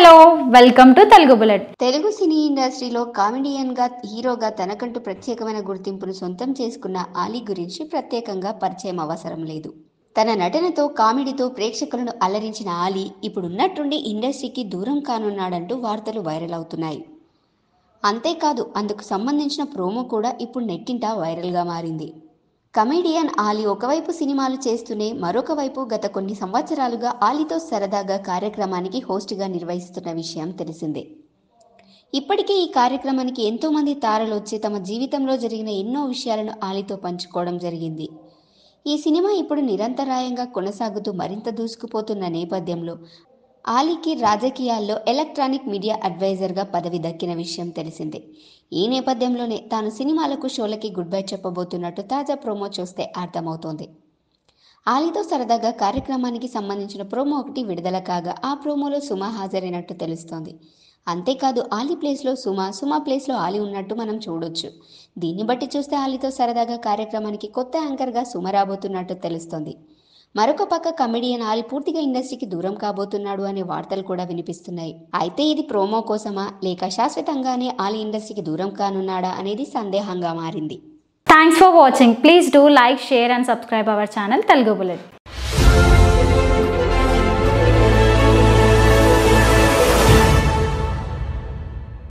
hello welcome to Telugu bullet Telugu cine ఇండస్ట్రీలో comedian గా హీరోగా తనకంటూ ప్రత్యేకమైన గుర్తింపును సొంతం చేసుకున్న ఆలీ గురించి ప్రత్యేకంగా పరిచయం అవసరం లేదు తన నటనతో కామెడీతో ప్రేక్షకులను అలరించిన ఆలీ ఇప్పుడున్నట్టుండి ఇండస్ట్రీకి దూరం కానున్నాడంటూ వార్తలు వైరల్ అవుతున్నాయి అంతేకాదు అందుకు సంబంధించిన ప్రోమో కూడా ఇప్పుడు నెట్టింటా వైరల్గా మారింది కమెడియన్ ఆలీ ఒకవైపు సినిమాలు చేస్తూనే మరొక వైపు గత కొన్ని సంవత్సరాలుగా ఆలీతో సరదాగా కార్యక్రమానికి హోస్ట్గా నిర్వహిస్తున్న విషయం తెలిసిందే ఇప్పటికే ఈ కార్యక్రమానికి ఎంతోమంది తారలు వచ్చి తమ జీవితంలో జరిగిన ఎన్నో విషయాలను ఆలీతో పంచుకోవడం జరిగింది ఈ సినిమా ఇప్పుడు నిరంతరాయంగా కొనసాగుతూ మరింత దూసుకుపోతున్న నేపథ్యంలో ఆలీకి రాజకీయాల్లో ఎలక్ట్రానిక్ మీడియా అడ్వైజర్గా పదవి దక్కిన విషయం తెలిసిందే ఈ నేపథ్యంలోనే తాను సినిమాలకు షోలకి గుడ్ బై చెప్పబోతున్నట్టు తాజా ప్రోమో చూస్తే అర్థమవుతోంది ఆలీతో సరదాగా కార్యక్రమానికి సంబంధించిన ప్రోమో ఒకటి విడుదల కాగా ఆ ప్రోమోలో సుమ హాజరైనట్టు తెలుస్తోంది అంతేకాదు ఆలీ ప్లేస్లో సుమ సుమ ప్లేస్లో ఆలీ ఉన్నట్టు మనం చూడొచ్చు దీన్ని బట్టి చూస్తే ఆలీతో సరదాగా కార్యక్రమానికి కొత్త యాంకర్గా సుమ రాబోతున్నట్టు తెలుస్తోంది మరొక పక్క కమెడియన్ ఆల్ పూర్తిగా ఇండస్ట్రీకి దూరం కాబోతున్నాడు అనే వార్తలు కూడా వినిపిస్తున్నాయి అయితే ఇది ప్రోమో కోసమా లేక శాశ్వతంగానే ఆల్ ఇండస్ట్రీకి దూరం కానున్నాడా అనేది సందేహంగా మారింది thanks for watching please do like share and subscribe our channel Telugu bullet